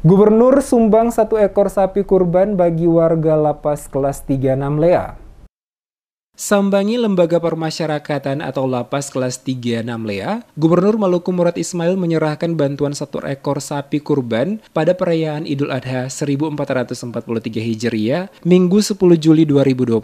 Gubernur sumbang satu ekor sapi kurban bagi warga lapas kelas 36 Lea. Sambangi Lembaga Permasyarakatan atau Lapas kelas 3 Lea, Gubernur Maluku Murad Ismail menyerahkan bantuan satu ekor sapi kurban pada perayaan Idul Adha 1443 Hijriah, Minggu 10 Juli 2022.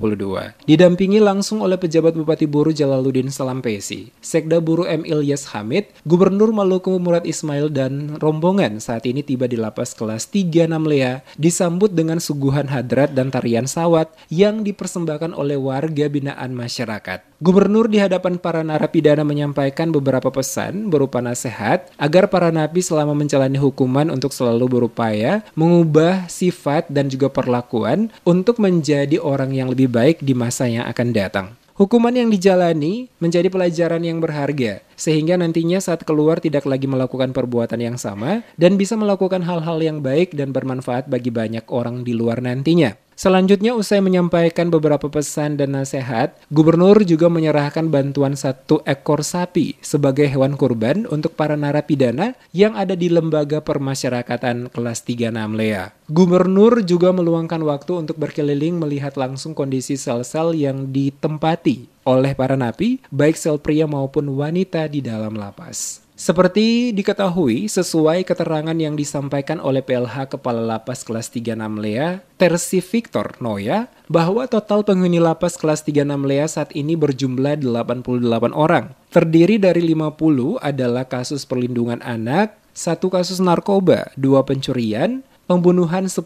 Didampingi langsung oleh pejabat Bupati Buru Jalaluddin Salampesi, Sekda Buru M. Ilyas Hamid, Gubernur Maluku Murad Ismail dan rombongan saat ini tiba di Lapas kelas 3 Lea, disambut dengan suguhan hadrat dan tarian sawat yang dipersembahkan oleh warga bin pembinaan masyarakat. Gubernur di hadapan para narapidana menyampaikan beberapa pesan berupa nasihat agar para napi selama menjalani hukuman untuk selalu berupaya mengubah sifat dan juga perlakuan untuk menjadi orang yang lebih baik di masa yang akan datang. Hukuman yang dijalani menjadi pelajaran yang berharga, sehingga nantinya saat keluar tidak lagi melakukan perbuatan yang sama dan bisa melakukan hal-hal yang baik dan bermanfaat bagi banyak orang di luar nantinya. Selanjutnya usai menyampaikan beberapa pesan dan nasihat, gubernur juga menyerahkan bantuan satu ekor sapi sebagai hewan kurban untuk para narapidana yang ada di lembaga permasyarakatan kelas 3 Namlea. Gubernur juga meluangkan waktu untuk berkeliling melihat langsung kondisi sel-sel yang ditempati oleh para napi, baik sel pria maupun wanita di dalam lapas. Seperti diketahui, sesuai keterangan yang disampaikan oleh PLH Kepala Lapas Kelas 36 Lea Tersi Victor Noya, bahwa total penghuni lapas kelas 36 Lea saat ini berjumlah 88 orang. Terdiri dari 50 adalah kasus perlindungan anak, satu kasus narkoba, dua pencurian, pembunuhan 10,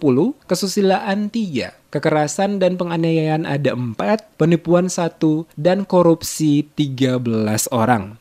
kesusilaan 3, kekerasan dan penganiayaan ada 4, penipuan 1, dan korupsi 13 orang.